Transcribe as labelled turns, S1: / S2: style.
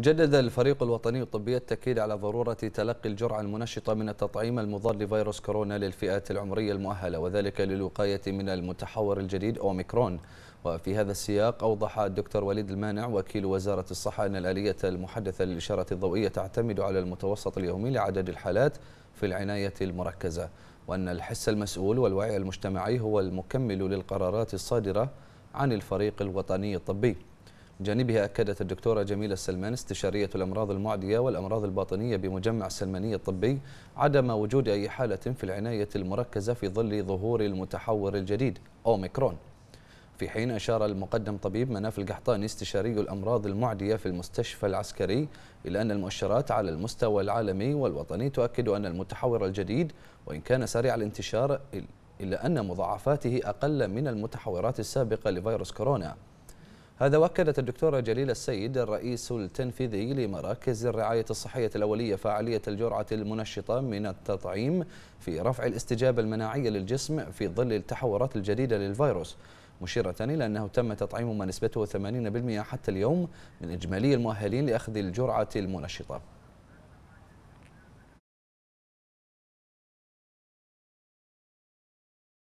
S1: جدد الفريق الوطني الطبي التأكيد على ضرورة تلقي الجرعة المنشطة من التطعيم المضاد لفيروس كورونا للفئات العمرية المؤهلة وذلك للوقاية من المتحور الجديد أوميكرون وفي هذا السياق أوضح الدكتور وليد المانع وكيل وزارة الصحة أن الآلية المحدثة للإشارة الضوئية تعتمد على المتوسط اليومي لعدد الحالات في العناية المركزة وأن الحس المسؤول والوعي المجتمعي هو المكمل للقرارات الصادرة عن الفريق الوطني الطبي جانبها أكدت الدكتورة جميلة السلمان استشارية الأمراض المعدية والأمراض الباطنية بمجمع السلماني الطبي عدم وجود أي حالة في العناية المركزة في ظل ظهور المتحور الجديد أوميكرون في حين أشار المقدم طبيب مناف القحطاني استشاري الأمراض المعدية في المستشفى العسكري إلى أن المؤشرات على المستوى العالمي والوطني تؤكد أن المتحور الجديد وإن كان سريع الانتشار إلا أن مضاعفاته أقل من المتحورات السابقة لفيروس كورونا هذا وأكدت الدكتورة جليلة السيد الرئيس التنفيذي لمراكز الرعاية الصحية الأولية فعالية الجرعة المنشطة من التطعيم في رفع الاستجابة المناعية للجسم في ظل التحورات الجديدة للفيروس مشيرة إلى أنه تم تطعيم ما نسبته 80% حتى اليوم من إجمالي المؤهلين لأخذ الجرعة المنشطة